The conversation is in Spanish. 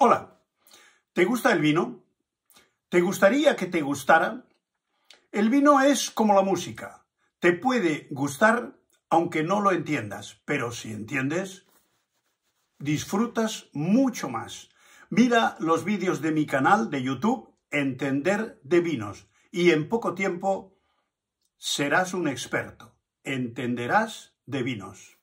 Hola, ¿te gusta el vino? ¿Te gustaría que te gustara? El vino es como la música. Te puede gustar aunque no lo entiendas, pero si entiendes, disfrutas mucho más. Mira los vídeos de mi canal de YouTube Entender de Vinos y en poco tiempo serás un experto. Entenderás de vinos.